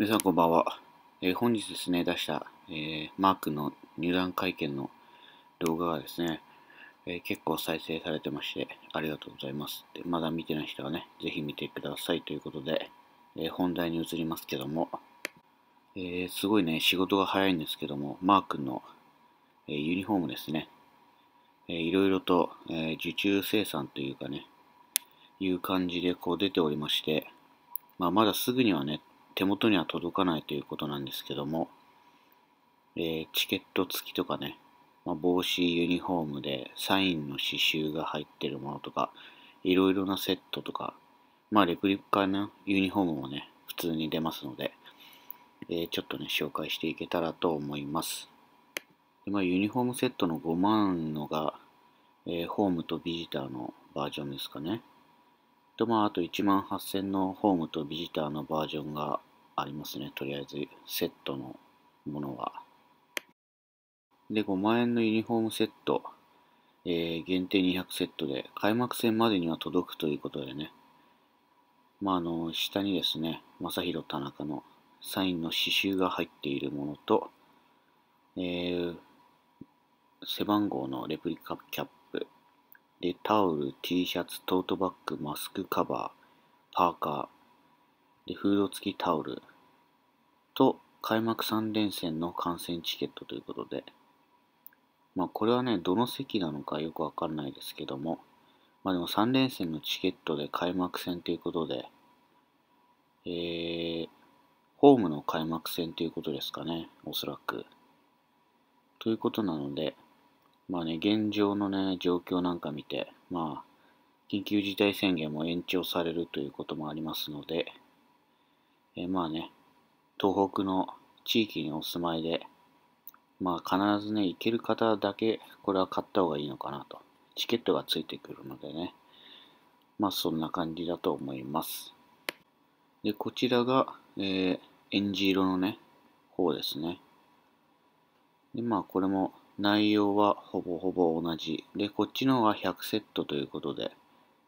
皆さんこんばんは。えー、本日ですね、出した、えー、マークの入団会見の動画がですね、えー、結構再生されてまして、ありがとうございます。でまだ見てない人はね、ぜひ見てくださいということで、え本題に移りますけども、えすごいね、仕事が早いんですけども、マークの、えユニフォームですね、えー、いろいろと、え受注生産というかね、いう感じでこう出ておりまして、まあ、まだすぐにはね、手元には届かないということなんですけども、えー、チケット付きとかね、まあ、帽子、ユニフォームでサインの刺繍が入ってるものとか、いろいろなセットとか、まあレプリカなユニフォームもね、普通に出ますので、えー、ちょっとね、紹介していけたらと思います。でまあ、ユニフォームセットの5万のが、えー、ホームとビジターのバージョンですかね。と、まあ、あと1万8000のホームとビジターのバージョンがありますね。とりあえずセットのものは。で、5万円のユニフォームセット、えー、限定200セットで、開幕戦までには届くということでね。まあ、あの、下にですね、正宏田中のサインの刺繍が入っているものと、えー、背番号のレプリカキャップ、で、タオル、T シャツ、トートバッグ、マスクカバー、パーカー、で、フード付きタオルと開幕3連戦の観戦チケットということで、まあこれはね、どの席なのかよくわかんないですけども、まあでも3連戦のチケットで開幕戦ということで、えー、ホームの開幕戦ということですかね、おそらく。ということなので、まあね、現状のね、状況なんか見て、まあ、緊急事態宣言も延長されるということもありますので、えー、まあね、東北の地域にお住まいで、まあ必ずね、行ける方だけ、これは買った方がいいのかなと。チケットがついてくるのでね。まあそんな感じだと思います。で、こちらが、えー、エンジ色のね、方ですね。で、まあこれも内容はほぼほぼ同じ。で、こっちの方が100セットということで、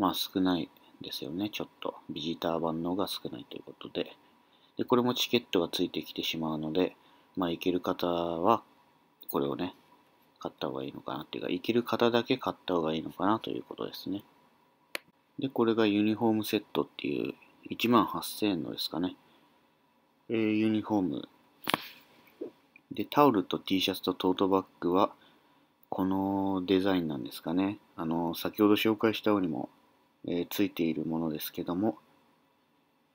まあ少ないですよね、ちょっと。ビジター版の方が少ないということで。で、これもチケットがついてきてしまうので、まあ、行ける方は、これをね、買った方がいいのかなっていうか、行ける方だけ買った方がいいのかなということですね。で、これがユニフォームセットっていう、1万8000円のですかね。えー、ユニフォーム。で、タオルと T シャツとトートバッグは、このデザインなんですかね。あの、先ほど紹介したようにも、えー、ついているものですけども、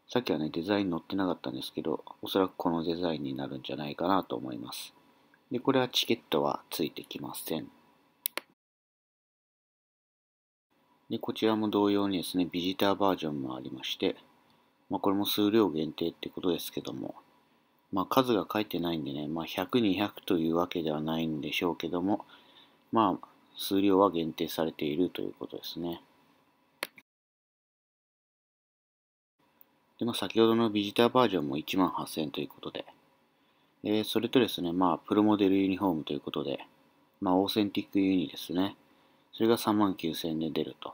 さっきはね、デザイン載ってなかったんですけど、おそらくこのデザインになるんじゃないかなと思います。で、これはチケットはついてきません。で、こちらも同様にですね、ビジターバージョンもありまして、まあ、これも数量限定ってことですけども、まあ、数が書いてないんでね、まあ、100、200というわけではないんでしょうけども、まあ、数量は限定されているということですね。で、まあ、先ほどのビジターバージョンも1万8000円ということで、えそれとですね、まあ、プロモデルユニフォームということで、まあ、オーセンティックユニですね。それが3万9000円で出ると。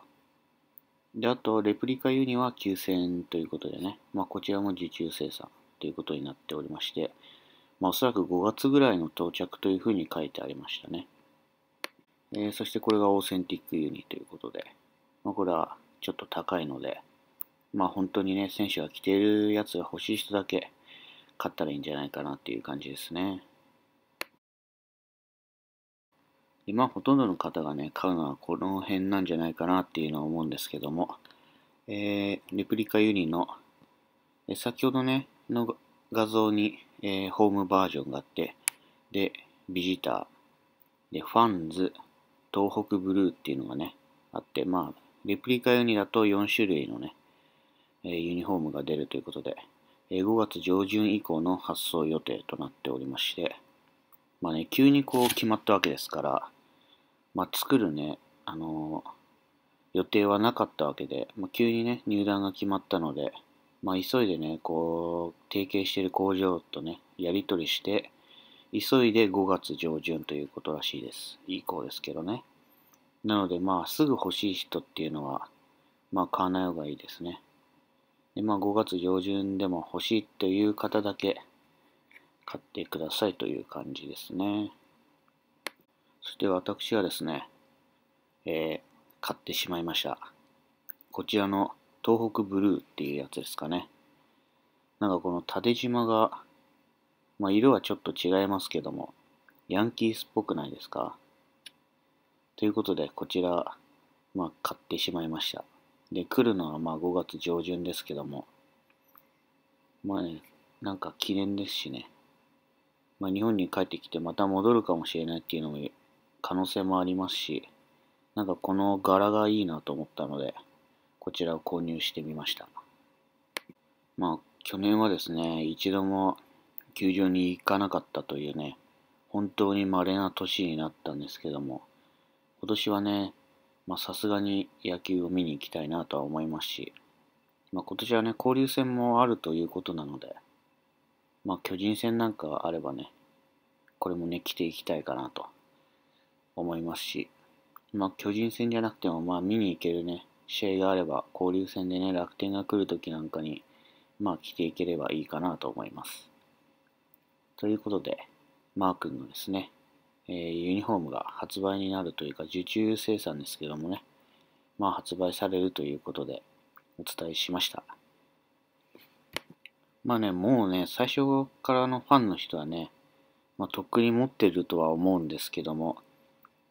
で、あと、レプリカユニは9000円ということでね、まあ、こちらも受注生産ということになっておりまして、まあ、おそらく5月ぐらいの到着というふうに書いてありましたね。えー、そしてこれがオーセンティックユニということで、まあ、これはちょっと高いので、まあ本当にね、選手が着てるやつが欲しい人だけ買ったらいいんじゃないかなっていう感じですね。今ほとんどの方がね、買うのはこの辺なんじゃないかなっていうのは思うんですけども、えー、レプリカユニの、え先ほどね、の画像に、えー、ホームバージョンがあって、で、ビジター、で、ファンズ、東北ブルーっていうのがね、あって、まあ、レプリカユニだと4種類のね、えユニフォームが出るということで、え5月上旬以降の発送予定となっておりまして、まあね、急にこう決まったわけですから、まあ、作るね、あの予定はなかったわけで、まあ、急にね、入団が決まったので、まあ、急いでね、こう、提携している工場とね、やり取りして、急いで5月上旬ということらしいです。以降ですけどね。なので、まあ、すぐ欲しい人っていうのは、まあ、買わない方がいいですね。で、まあ、5月上旬でも欲しいという方だけ買ってくださいという感じですね。そして私はですね、えー、買ってしまいました。こちらの東北ブルーっていうやつですかね。なんかこの縦縞が、まあ、色はちょっと違いますけども、ヤンキースっぽくないですかということで、こちら、まあ、買ってしまいました。で、来るのはまあ5月上旬ですけども、まあね、なんか記念ですしね、まあ、日本に帰ってきてまた戻るかもしれないっていうのも可能性もありますし、なんかこの柄がいいなと思ったので、こちらを購入してみました。まあ、去年はですね、一度も球場に行かなかったというね、本当に稀な年になったんですけども、今年はね、まさすがに野球を見に行きたいなとは思いますし、まあ、今年はね、交流戦もあるということなので、まあ、巨人戦なんかあればね、これもね、着ていきたいかなと思いますし、まあ、巨人戦じゃなくても、まあ、見に行けるね、試合があれば、交流戦でね、楽天が来るときなんかに、まあ、着ていければいいかなと思います。ということで、マー君のですね、えユニフォームが発売になるというか、受注生産ですけどもね、まあ発売されるということでお伝えしました。まあね、もうね、最初からのファンの人はね、まあ、とっくに持ってるとは思うんですけども、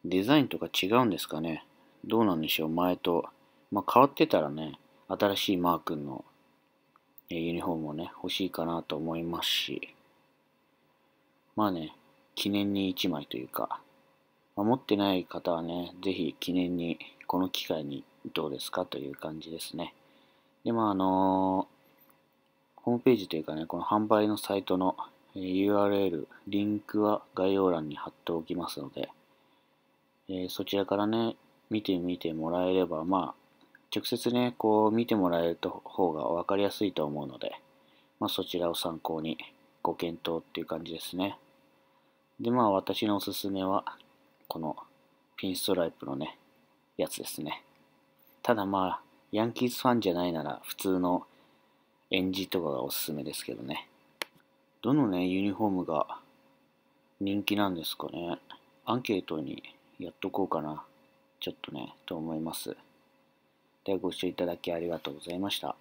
デザインとか違うんですかね。どうなんでしょう、前と。まあ、変わってたらね、新しいマー君のユニフォームをね、欲しいかなと思いますし。まあね、記念に1枚というか、ま持ってない方はね、ぜひ記念に、この機会にどうですかという感じですね。で、まあ、あのー、ホームページというかね、この販売のサイトの URL、リンクは概要欄に貼っておきますので、えー、そちらからね、見てみてもらえれば、まあ、直接ね、こう見てもらえる方が分かりやすいと思うので、まあ、そちらを参考にご検討っていう感じですね。で、まあ私のおすすめは、このピンストライプのね、やつですね。ただまあ、ヤンキースファンじゃないなら普通のエンジとかがおすすめですけどね。どのね、ユニフォームが人気なんですかね。アンケートにやっとこうかな。ちょっとね、と思います。ではご視聴いただきありがとうございました。